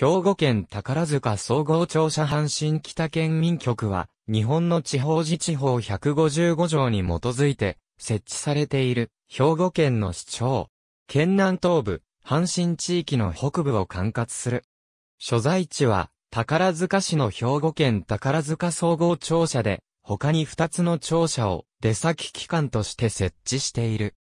兵庫県宝塚総合庁舎阪神北県民局は、日本の地方自治法155条に基づいて、設置されている、兵庫県の市長、県南東部、阪神地域の北部を管轄する。所在地は、宝塚市の兵庫県宝塚総合庁舎で、他に2つの庁舎を出先機関として設置している。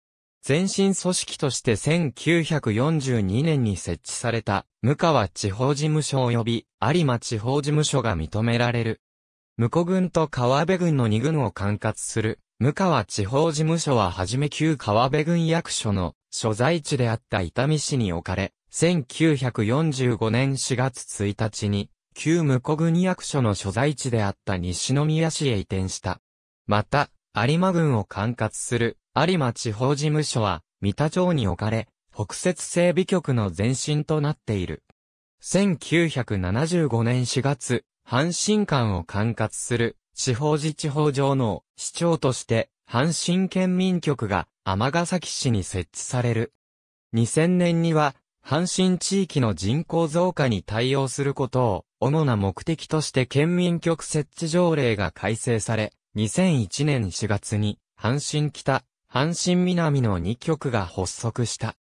前身組織として1942年に設置された、無川地方事務所及び有馬地方事務所が認められる。無古郡と川辺郡の2郡を管轄する、無川地方事務所ははじめ旧川辺郡役所の所在地であった伊丹市に置かれ、1945年4月1日に、旧無古郡役所の所在地であった西宮市へ移転した。また、有馬郡を管轄する有馬地方事務所は、三田町に置かれ、北節整備局の前身となっている。1975年4月、阪神間を管轄する地方自治法上の市長として、阪神県民局が尼崎市に設置される。2000年には、阪神地域の人口増加に対応することを、主な目的として県民局設置条例が改正され、2001年4月に、阪神北、阪神南の2局が発足した。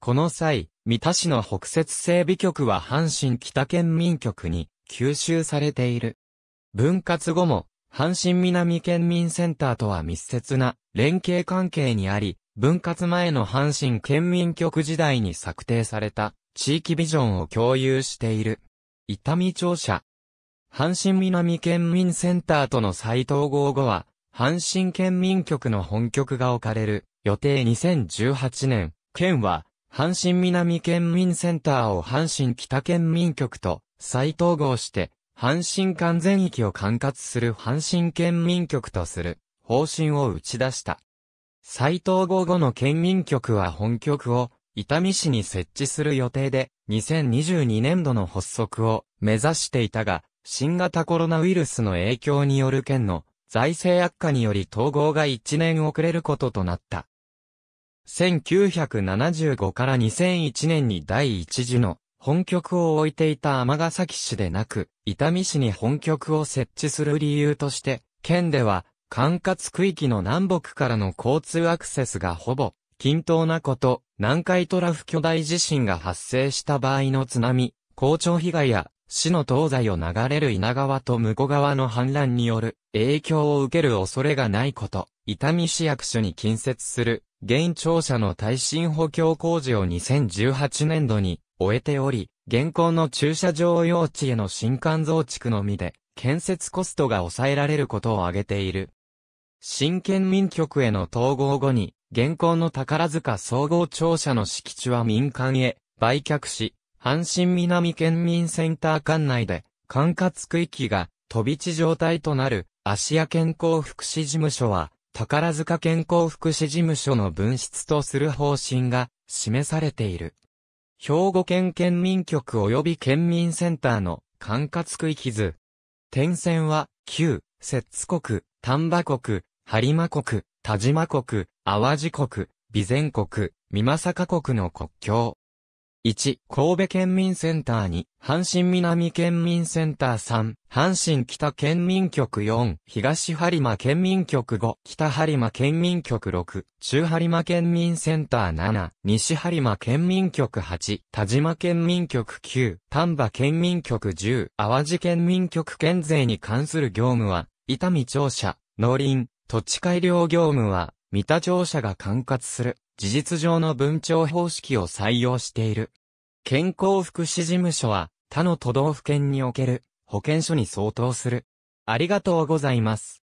この際、三田市の北設整備局は阪神北県民局に吸収されている。分割後も、阪神南県民センターとは密接な連携関係にあり、分割前の阪神県民局時代に策定された地域ビジョンを共有している。伊丹庁舎、阪神南県民センターとの再統合後は、阪神県民局の本局が置かれる予定2018年、県は、阪神南県民センターを阪神北県民局と再統合して、阪神間全域を管轄する阪神県民局とする方針を打ち出した。再統合後の県民局は本局を伊丹市に設置する予定で、2022年度の発足を目指していたが、新型コロナウイルスの影響による県の財政悪化により統合が1年遅れることとなった。1975から2001年に第一次の本局を置いていた尼崎市でなく、伊丹市に本局を設置する理由として、県では管轄区域の南北からの交通アクセスがほぼ均等なこと、南海トラフ巨大地震が発生した場合の津波、校長被害や市の東西を流れる稲川と向こう川の氾濫による影響を受ける恐れがないこと、伊丹市役所に近接する、現庁舎の耐震補強工事を2018年度に終えており、現行の駐車場用地への新館増築のみで、建設コストが抑えられることを挙げている。新県民局への統合後に、現行の宝塚総合庁舎の敷地は民間へ売却し、阪神南県民センター管内で、管轄区域が飛び地状態となる、芦屋健康福祉事務所は、宝塚健康福祉事務所の分室とする方針が示されている。兵庫県県民局及び県民センターの管轄区域図。点線は、旧、摂津国、丹波国、播磨国、田島国、淡路国、備前国、美作国の国境。1、神戸県民センター2、阪神南県民センター3、阪神北県民局4、東播磨県民局5、北播磨県民局6、中播磨県民センター7、西播磨県民局8、田島県民局9、丹波県民局10、淡路県民局県税に関する業務は、伊丹庁舎、農林、土地改良業務は、三田庁舎が管轄する。事実上の分庁方式を採用している。健康福祉事務所は他の都道府県における保健所に相当する。ありがとうございます。